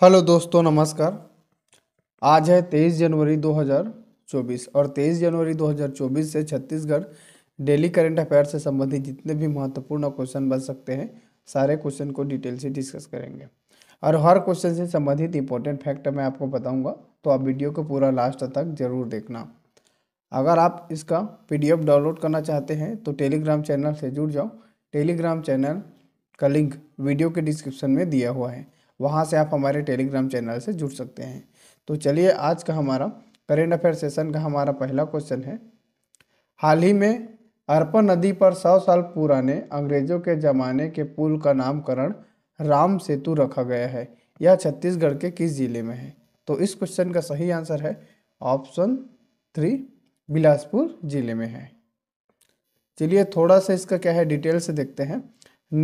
hello दोस्तों नमस्कार आज है तेईस जनवरी 2024 और तेईस जनवरी 2024 से छत्तीसगढ़ डेली करंट अफेयर से संबंधित जितने भी महत्वपूर्ण क्वेश्चन बन सकते हैं सारे क्वेश्चन को डिटेल से डिस्कस करेंगे और हर क्वेश्चन से संबंधित इंपॉर्टेंट फैक्ट मैं आपको बताऊंगा तो आप वीडियो को पूरा लास्ट तक जरूर देखना अगर आप इसका पी डाउनलोड करना चाहते हैं तो टेलीग्राम चैनल से जुड़ जाओ टेलीग्राम चैनल का लिंक वीडियो के डिस्क्रिप्शन में दिया हुआ है वहाँ से आप हमारे टेलीग्राम चैनल से जुड़ सकते हैं तो चलिए आज का हमारा करेंट अफेयर सेशन का हमारा पहला क्वेश्चन है हाल ही में अर्पण नदी पर सौ साल पुराने अंग्रेजों के जमाने के पुल का नामकरण राम सेतु रखा गया है यह छत्तीसगढ़ के किस जिले में है तो इस क्वेश्चन का सही आंसर है ऑप्शन थ्री बिलासपुर जिले में है चलिए थोड़ा सा इसका क्या है डिटेल से देखते हैं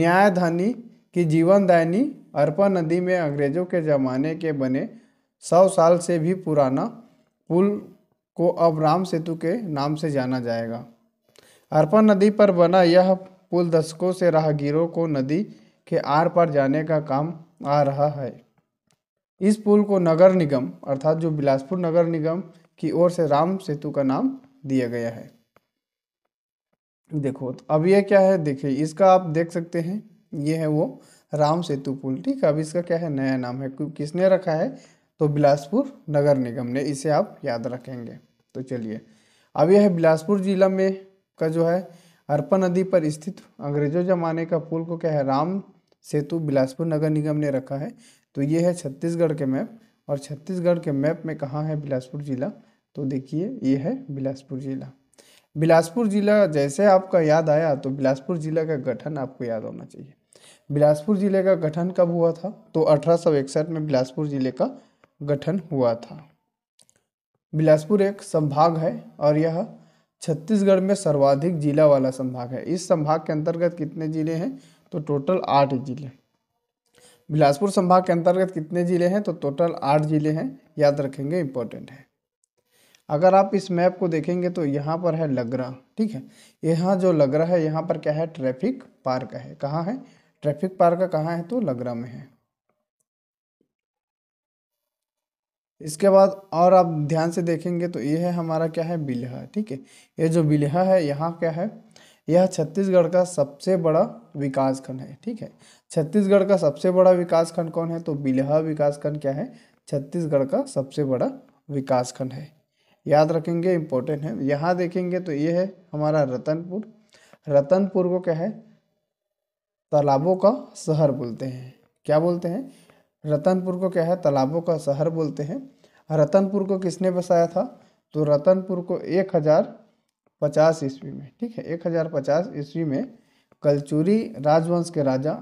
न्यायधानी की जीवनदायनी अरपा नदी में अंग्रेज़ों के ज़माने के बने सौ साल से भी पुराना पुल को अब राम सेतु के नाम से जाना जाएगा अरपा नदी पर बना यह पुल दशकों से राहगीरों को नदी के आर पर जाने का काम आ रहा है इस पुल को नगर निगम अर्थात जो बिलासपुर नगर निगम की ओर से राम सेतु का नाम दिया गया है देखो तो अब यह क्या है देखिए इसका आप देख सकते हैं ये है वो राम सेतु पुल ठीक है अब इसका क्या है नया नाम है किसने रखा है तो बिलासपुर नगर निगम ने इसे आप याद रखेंगे तो चलिए अब यह बिलासपुर जिला में का जो है अरपा नदी पर स्थित अंग्रेजों जमाने का पुल को क्या है राम सेतु बिलासपुर नगर निगम ने रखा है तो ये है छत्तीसगढ़ के मैप और छत्तीसगढ़ के मैप में कहाँ है बिलासपुर ज़िला तो देखिए ये है बिलासपुर ज़िला बिलासपुर ज़िला जैसे आपका याद आया तो बिलासपुर ज़िला का गठन आपको याद होना चाहिए बिलासपुर ज़िले का गठन कब हुआ था तो अठारह में बिलासपुर ज़िले का गठन हुआ था बिलासपुर एक संभाग है और यह छत्तीसगढ़ में सर्वाधिक जिला वाला संभाग है इस संभाग के अंतर्गत कितने जिले हैं तो टोटल आठ जिले बिलासपुर संभाग के अंतर्गत कितने जिले हैं तो टोटल आठ जिले हैं याद रखेंगे इम्पोर्टेंट है अगर आप इस मैप को देखेंगे तो यहाँ पर है लगरा ठीक है यहाँ जो लगरा है यहाँ पर क्या है ट्रैफिक पार्क है कहाँ है ट्रैफिक पार्क कहाँ है तो लगरा में है इसके बाद और आप ध्यान से देखेंगे तो ये है हमारा क्या है बिल्हा ठीक है ये जो बिल्हा है यहाँ क्या है यह छत्तीसगढ़ का सबसे बड़ा विकास खंड है ठीक है छत्तीसगढ़ का सबसे बड़ा विकास खंड कौन है तो बिल्हा विकास खंड क्या है छत्तीसगढ़ का सबसे बड़ा विकास खंड है याद रखेंगे इम्पोर्टेंट है यहाँ देखेंगे तो ये है हमारा रतनपुर रतनपुर को क्या है तालाबों का शहर बोलते हैं क्या बोलते हैं रतनपुर को क्या है तालाबों का शहर बोलते हैं रतनपुर को किसने बसाया था तो रतनपुर को एक हज़ार पचास ईस्वी में ठीक है एक हज़ार पचास ईस्वी में कलचूरी राजवंश के राजा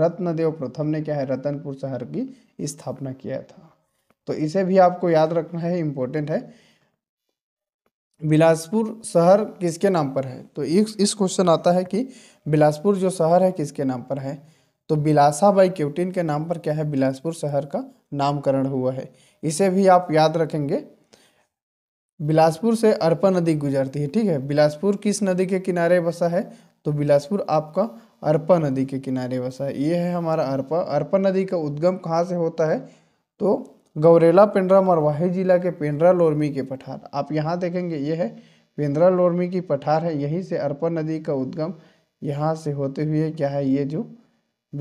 रत्नदेव प्रथम ने क्या है रतनपुर शहर की स्थापना किया था तो इसे भी आपको याद रखना है इम्पोर्टेंट है बिलासपुर शहर किसके नाम पर है तो इस इस क्वेश्चन आता है कि बिलासपुर जो शहर है किसके नाम पर है तो बिलासा बाई क्यूटिन के नाम पर क्या है बिलासपुर शहर का नामकरण हुआ है इसे भी आप याद रखेंगे बिलासपुर से अर्पा नदी गुजरती है ठीक है बिलासपुर किस नदी के किनारे बसा है तो बिलासपुर आपका अर्पा नदी के किनारे बसा है ये है हमारा अर्पा अर्पा नदी का उद्गम कहाँ से होता है तो गौरेला पेंड्रा मरवाही जिला के पेंड्रा लोरमी के पठार आप यहाँ देखेंगे ये है पेंड्रा लोरमी की पठार है यहीं से अरपा नदी का उद्गम यहाँ से होते हुए क्या है ये जो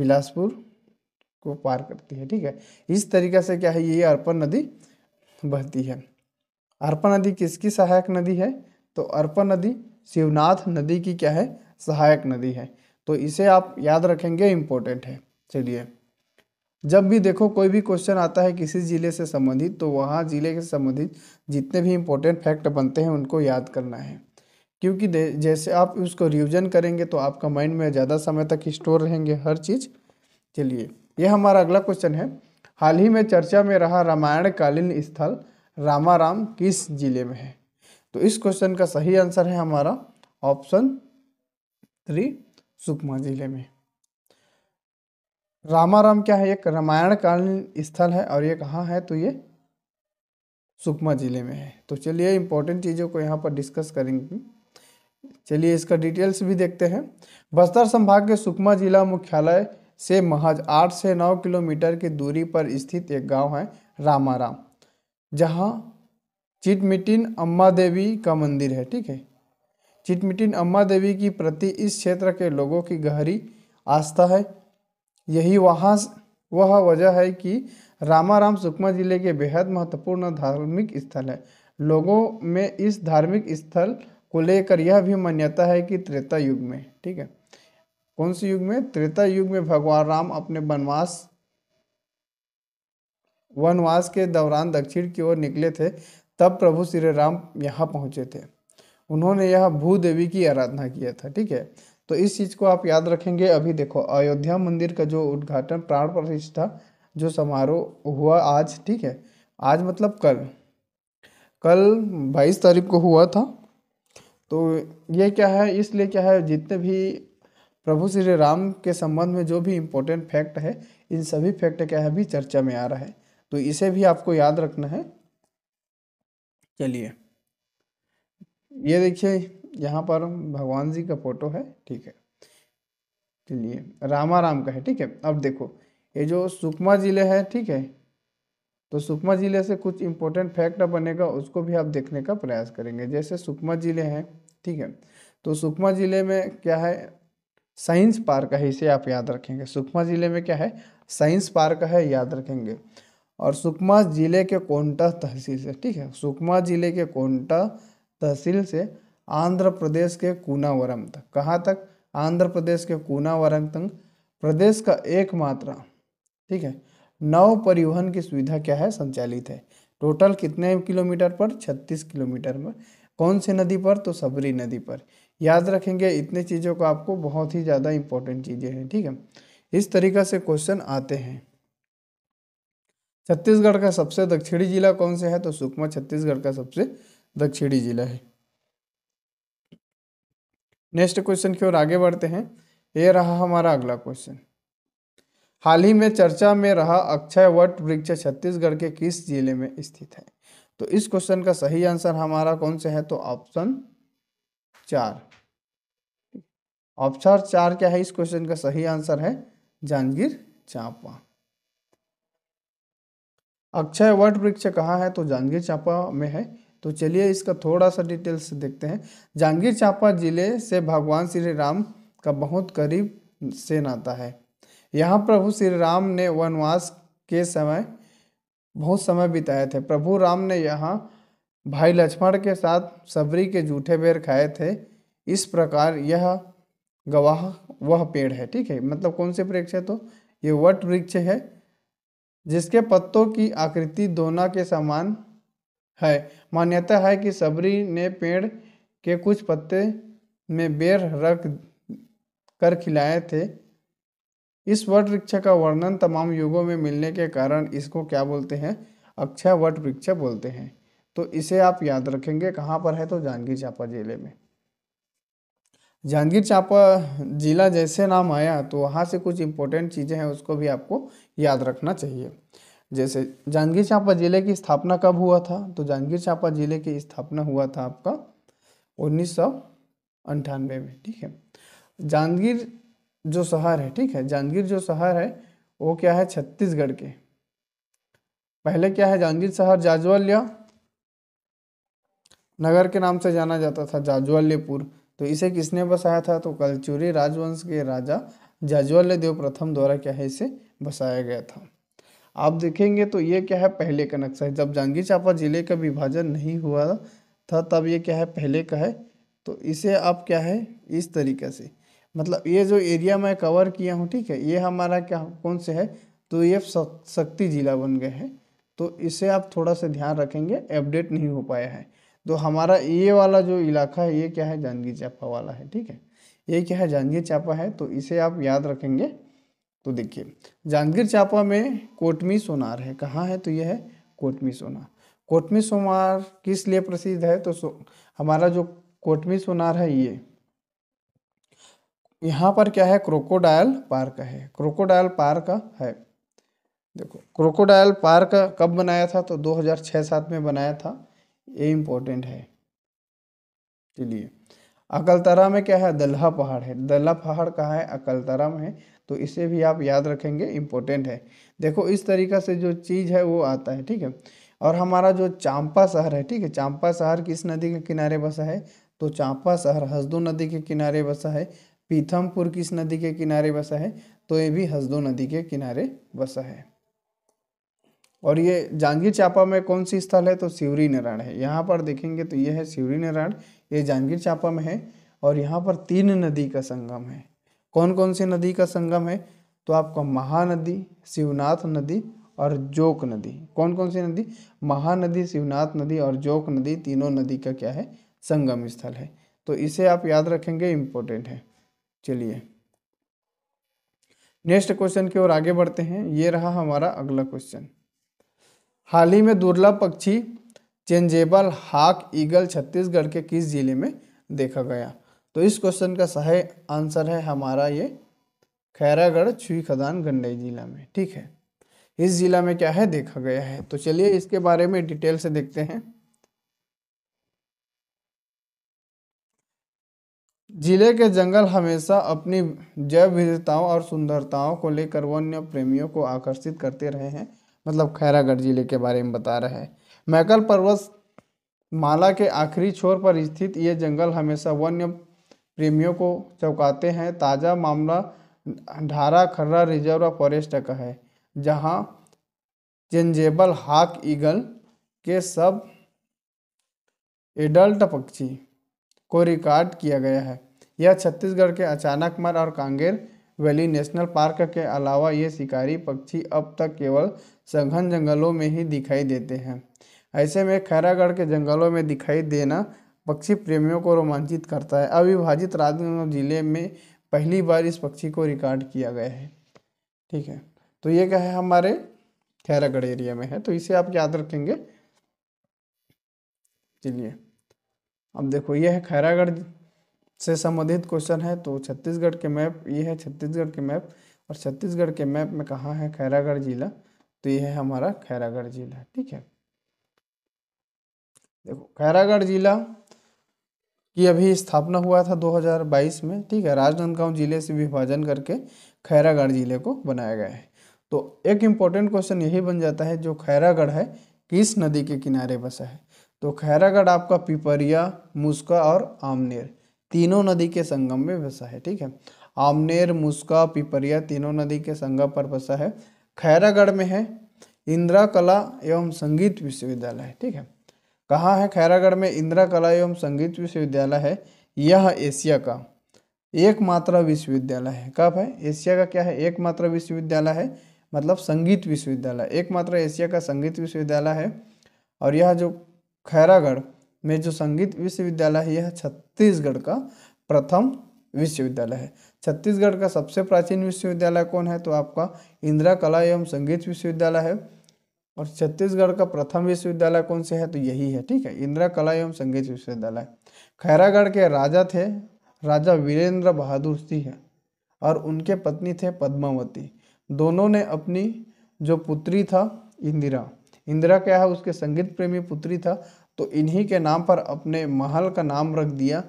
बिलासपुर को पार करती है ठीक है इस तरीका से क्या है ये अर्पण नदी बहती है अर्पण नदी किसकी सहायक नदी है तो अर्पण नदी शिवनाथ नदी की क्या है सहायक नदी है तो इसे आप याद रखेंगे इम्पोर्टेंट है चलिए जब भी देखो कोई भी क्वेश्चन आता है किसी ज़िले से संबंधित तो वहाँ ज़िले के संबंधित जितने भी इम्पोर्टेंट फैक्ट बनते हैं उनको याद करना है क्योंकि जैसे आप उसको रिविजन करेंगे तो आपका माइंड में ज़्यादा समय तक स्टोर रहेंगे हर चीज़ के लिए यह हमारा अगला क्वेश्चन है हाल ही में चर्चा में रहा रामायणकालीन स्थल रामाराम किस जिले में है तो इस क्वेश्चन का सही आंसर है हमारा ऑप्शन थ्री सुकमा जिले में रामाराम क्या है एक रामायण कालीन स्थल है और ये कहाँ है तो ये सुकमा जिले में है तो चलिए इंपॉर्टेंट चीज़ों को यहाँ पर डिस्कस करेंगे चलिए इसका डिटेल्स भी देखते हैं बस्तर संभाग के सुकमा जिला मुख्यालय से महज आठ से नौ किलोमीटर की दूरी पर स्थित एक गांव है रामाराम जहाँ चिटमिटिन अम्मा देवी का मंदिर है ठीक है चिटमिटिन अम्मा देवी की प्रति इस क्षेत्र के लोगों की गहरी आस्था है यही वहाँ वह वजह है कि रामाराम सुकमा जिले के बेहद महत्वपूर्ण धार्मिक स्थल है लोगों में इस धार्मिक स्थल को लेकर यह भी मान्यता है कि त्रेता युग में ठीक है कौन से युग में त्रेता युग में भगवान राम अपने वनवास वनवास के दौरान दक्षिण की ओर निकले थे तब प्रभु श्री राम यहाँ पहुँचे थे उन्होंने यह भूदेवी की आराधना किया था ठीक है तो इस चीज़ को आप याद रखेंगे अभी देखो अयोध्या मंदिर का जो उद्घाटन प्राण प्रतिष्ठा जो समारोह हुआ आज ठीक है आज मतलब कल कल बाईस तारीख को हुआ था तो ये क्या है इसलिए क्या है जितने भी प्रभु श्री राम के संबंध में जो भी इम्पोर्टेंट फैक्ट है इन सभी फैक्ट क्या है भी चर्चा में आ रहा है तो इसे भी आपको याद रखना है चलिए ये देखिए यहाँ पर भगवान जी का फोटो है ठीक है चलिए रामा राम का है ठीक है अब देखो ये जो सुकमा जिले है ठीक है तो सुकमा जिले से कुछ इम्पोर्टेंट फैक्ट बनेगा उसको भी आप देखने का प्रयास करेंगे जैसे सुकमा जिले हैं ठीक है तो सुकमा जिले में क्या है साइंस पार्क है इसे आप याद रखेंगे सुकमा जिले में क्या है साइंस पार्क है याद रखेंगे और सुकमा जिले के कोंटा तहसील से ठीक है सुकमा जिले के कोंटा तहसील से आंध्र प्रदेश के कूनावरम तक कहाँ तक आंध्र प्रदेश के कूनावरम तक प्रदेश का एकमात्र ठीक है नौ परिवहन की सुविधा क्या है संचालित है टोटल कितने किलोमीटर पर 36 किलोमीटर पर कौन सी नदी पर तो सबरी नदी पर याद रखेंगे इतने चीज़ों को आपको बहुत ही ज़्यादा इंपॉर्टेंट चीज़ें हैं ठीक है इस तरीका से क्वेश्चन आते हैं छत्तीसगढ़ का सबसे दक्षिणी जिला कौन सा है तो सुकमा छत्तीसगढ़ का सबसे दक्षिणी जिला है नेक्स्ट क्वेश्चन की ओर आगे बढ़ते हैं ये रहा हमारा अगला क्वेश्चन हाल ही में चर्चा में रहा अक्षय वट वृक्ष छत्तीसगढ़ के किस जिले में स्थित है तो इस क्वेश्चन का सही आंसर हमारा कौन सा है तो ऑप्शन चार ऑप्शन चार क्या है इस क्वेश्चन का सही आंसर है जांजगीर चांपा अक्षय वट वृक्ष कहाँ है तो जांजगीर चांपा में है तो चलिए इसका थोड़ा सा डिटेल्स देखते हैं जहांगीर चांपा जिले से भगवान श्री राम का बहुत करीब से नाता है यहाँ प्रभु श्री राम ने वनवास के समय बहुत समय बिताए थे प्रभु राम ने यहाँ भाई लक्ष्मण के साथ सबरी के जूठे बेर खाए थे इस प्रकार यह गवाह वह पेड़ है ठीक है मतलब कौन से वृक्ष है तो ये वट वृक्ष है जिसके पत्तों की आकृति दोना के समान है मान्यता है कि सबरी ने पेड़ के कुछ पत्ते में बेर रख कर खिलाए थे इस वट वृक्ष का वर्णन तमाम युगों में मिलने के कारण इसको क्या बोलते हैं अक्षय वट वृक्ष बोलते हैं तो इसे आप याद रखेंगे कहाँ पर है तो जांजगीर चांपा जिले में जांजगीर चांपा जिला जैसे नाम आया तो वहाँ से कुछ इम्पोर्टेंट चीज़ें हैं उसको भी आपको याद रखना चाहिए जैसे जांजगीर चांपा जिले की स्थापना कब हुआ था तो जांजगीर चांपा जिले की स्थापना हुआ था आपका उन्नीस सौ अंठानवे में ठीक है जांजगीर जो शहर है ठीक है जांजगीर जो शहर है वो क्या है छत्तीसगढ़ के पहले क्या है जांजगीर शहर जाजवल्य नगर के नाम से जाना जाता था जाजवल्यपुर तो इसे किसने बसाया था तो कलचुरी राजवंश के राजा जाजवल्य देव प्रथम द्वारा क्या है इसे बसाया गया था आप देखेंगे तो ये क्या है पहले का नक्शा है जब जांजगीर चांपा जिले का विभाजन नहीं हुआ था तब ये क्या है पहले का है तो इसे आप क्या है इस तरीके से मतलब ये जो एरिया मैं कवर किया हूँ ठीक है ये हमारा क्या कौन से है तो ये शक्ति जिला बन गए हैं तो इसे आप थोड़ा सा ध्यान रखेंगे अपडेट नहीं हो पाया है तो हमारा ये वाला जो इलाका है ये क्या है जांजगीर चांपा वाला है ठीक है ये क्या है जांजगीर चांपा है तो इसे आप याद रखेंगे तो देखिए जांजगीर चांपा में कोटमी सोनार है कहाँ है तो यह है कोटमी सोनार कोटमी सोनार किस लिए प्रसिद्ध है तो हमारा जो कोटमी सोनार है ये यहाँ पर क्या है क्रोकोडायल पार्क है क्रोकोडायल पार्क है देखो क्रोकोडायल पार्क कब बनाया था तो 2006 हजार में बनाया था ये इम्पोर्टेंट है चलिए अकलतरा में क्या है दल्हा पहाड़ है दल्हा पहाड़ कहाँ है अकलतरा में है तो इसे भी आप याद रखेंगे इम्पोर्टेंट है देखो इस तरीका से जो चीज़ है वो आता है ठीक है और हमारा जो चांपा शहर है ठीक है चांपा शहर किस नदी के किनारे बसा है तो चांपा शहर हसदो नदी के किनारे बसा है पीथमपुर किस नदी के किनारे बसा है तो ये भी हसदो नदी के किनारे बसा है और ये जांगी चांपा में कौन सी स्थल है तो शिवरी नारायण है यहाँ पर देखेंगे तो ये है शिवरी नारायण ये जांजगीर चांपा में है और यहाँ पर तीन नदी का संगम है कौन कौन सी नदी का संगम है तो आपको महानदी शिवनाथ नदी और जोक नदी कौन कौन सी नदी महानदी शिवनाथ नदी और जोक नदी तीनों नदी का क्या है संगम स्थल है तो इसे आप याद रखेंगे इम्पोर्टेंट है चलिए नेक्स्ट क्वेश्चन की ओर आगे बढ़ते हैं ये रहा हमारा अगला क्वेश्चन हाल ही में दुर्लभ पक्षी चेंजेबल हाक ईगल छत्तीसगढ़ के किस जिले में देखा गया तो इस क्वेश्चन का सही आंसर है हमारा ये खैरागढ़ छुई खदान गंडई जिला में ठीक है इस जिला में क्या है देखा गया है तो चलिए इसके बारे में डिटेल से देखते हैं जिले के जंगल हमेशा अपनी जैव विविधताओं और सुंदरताओं को लेकर वन्य प्रेमियों को आकर्षित करते रहे हैं मतलब खैरागढ़ जिले के बारे में बता रहे हैं मैकल पर्वत माला के आखिरी छोर पर स्थित ये जंगल हमेशा वन्य प्रेमियों को चौंकाते हैं ताज़ा मामला ढारा खर्रा रिजर्व फॉरेस्ट का है जहां जेंजेबल हाक ईगल के सब एडल्ट पक्षी को रिकॉर्ड किया गया है यह छत्तीसगढ़ के अचानकमर और कांगेर वैली नेशनल पार्क के अलावा ये शिकारी पक्षी अब तक केवल सघन जंगलों में ही दिखाई देते हैं ऐसे में खैरागढ़ के जंगलों में दिखाई देना पक्षी प्रेमियों को रोमांचित करता है अविभाजित राजनांदगांव जिले में पहली बार इस पक्षी को रिकॉर्ड किया गया है ठीक है तो ये क्या है हमारे खैरागढ़ एरिया में है तो इसे आप याद रखेंगे चलिए अब देखो ये है खैरागढ़ से संबंधित क्वेश्चन है तो छत्तीसगढ़ के मैप ये है छत्तीसगढ़ के मैप और छत्तीसगढ़ के मैप में कहाँ है खैरागढ़ जिला तो ये है हमारा खैरागढ़ जिला ठीक है देखो खैरागढ़ जिला की अभी स्थापना हुआ था 2022 में ठीक है राजनांदगांव जिले से विभाजन करके खैरागढ़ जिले को बनाया गया है तो एक इम्पॉर्टेंट क्वेश्चन यही बन जाता है जो खैरागढ़ है किस नदी के किनारे बसा है तो खैरागढ़ आपका पिपरिया मुस्का और आमनेर तीनों नदी के संगम में बसा है ठीक है आमनेर मुस्का पिपरिया तीनों नदी के संगम पर बसा है खैरागढ़ में है इंदिरा कला एवं संगीत विश्वविद्यालय ठीक है कहाँ है खैरागढ़ में इंदिरा कला एवं संगीत विश्वविद्यालय है यह एशिया का एकमात्र विश्वविद्यालय है कब है एशिया का क्या है एकमात्र विश्वविद्यालय है मतलब संगीत विश्वविद्यालय एकमात्र एशिया का संगीत विश्वविद्यालय है और यह जो खैरागढ़ में जो संगीत विश्वविद्यालय है यह छत्तीसगढ़ का प्रथम विश्वविद्यालय है छत्तीसगढ़ का सबसे प्राचीन विश्वविद्यालय कौन है तो आपका इंदिरा कला एवं संगीत विश्वविद्यालय है और छत्तीसगढ़ का प्रथम विश्वविद्यालय कौन से है तो यही है ठीक है इंदिरा कला एवं संगीत विश्वविद्यालय खैरागढ़ के राजा थे राजा वीरेंद्र बहादुर सिंह और उनके पत्नी थे पद्मावती दोनों ने अपनी जो पुत्री था इंदिरा इंदिरा क्या है उसके संगीत प्रेमी पुत्री था तो इन्हीं के नाम पर अपने महल का नाम रख दिया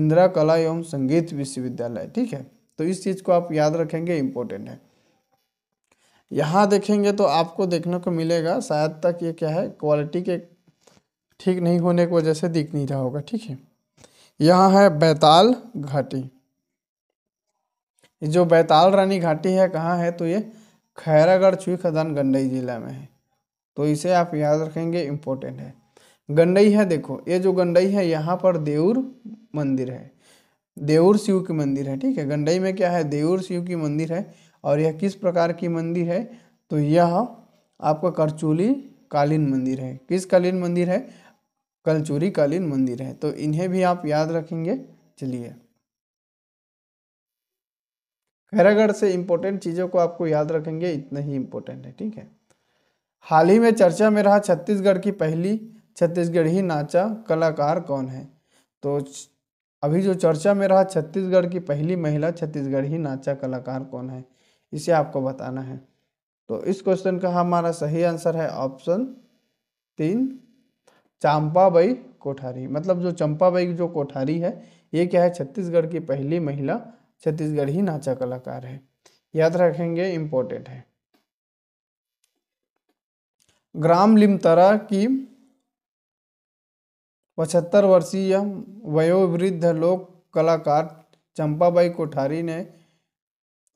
इंदिरा कला एवं संगीत विश्वविद्यालय ठीक है तो इस चीज़ को आप याद रखेंगे इम्पोर्टेंट है यहाँ देखेंगे तो आपको देखने को मिलेगा शायद तक ये क्या है क्वालिटी के ठीक नहीं होने की वजह से दिख नहीं रहा होगा ठीक है यहाँ है बैताल घाटी जो बैताल रानी घाटी है कहाँ है तो ये खैरागढ़ छुई खदान गंडई जिला में है तो इसे आप याद रखेंगे इम्पोर्टेंट है गंडई है देखो ये जो गंडई है यहाँ पर देऊर मंदिर है देऊर शिव की मंदिर है ठीक है गंडई में क्या है देऊर शिव की मंदिर है और यह किस प्रकार की मंदिर है तो यह आपका करचूली कालीन मंदिर है किस कालीन मंदिर है कलचूरी कालीन मंदिर है तो इन्हें भी आप याद रखेंगे चलिए खैरागढ़ से इम्पोर्टेंट चीज़ों को आपको याद रखेंगे इतना ही इम्पोर्टेंट है ठीक है हाल ही में चर्चा में रहा छत्तीसगढ़ की पहली छत्तीसगढ़ी नाचा कलाकार कौन है तो अभी जो चर्चा में रहा छत्तीसगढ़ की पहली महिला छत्तीसगढ़ी नाचा कलाकार कौन है इसे आपको बताना है तो इस क्वेश्चन का हमारा सही आंसर है ऑप्शन तीन चंपाबाई कोठारी मतलब जो चंपाबाई जो कोठारी है ये क्या है छत्तीसगढ़ की पहली महिला छत्तीसगढ़ ही नाचा कलाकार है याद रखेंगे इम्पोर्टेंट है ग्राम लिमतरा की पचहत्तर वर्षीय वयोवृद्ध लोक कलाकार चंपाबाई कोठारी ने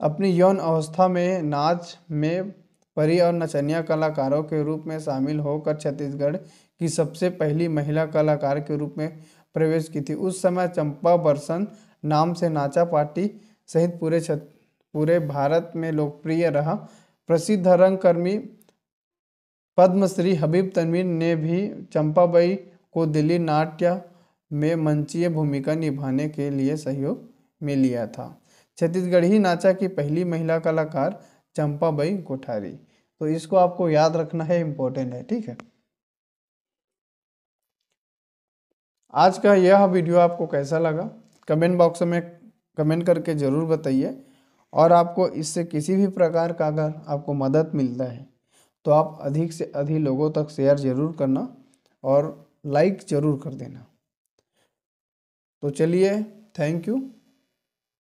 अपनी यौन अवस्था में नाच में परी और नचनिया कलाकारों के रूप में शामिल होकर छत्तीसगढ़ की सबसे पहली महिला कलाकार के रूप में प्रवेश की थी उस समय चंपा बरसन नाम से नाचा पार्टी सहित पूरे छत पूरे भारत में लोकप्रिय रहा प्रसिद्ध रंगकर्मी पद्मश्री हबीब तनवीर ने भी चंपाबाई को दिल्ली नाट्य में मंचीय भूमिका निभाने के लिए सहयोग में लिया था छत्तीसगढ़ी नाचा की पहली महिला कलाकार चंपाबाई कोठारी तो इसको आपको याद रखना है इम्पोर्टेंट है ठीक है आज का यह वीडियो आपको कैसा लगा कमेंट बॉक्स में कमेंट करके ज़रूर बताइए और आपको इससे किसी भी प्रकार का अगर आपको मदद मिलता है तो आप अधिक से अधिक लोगों तक शेयर ज़रूर करना और लाइक ज़रूर कर देना तो चलिए थैंक यू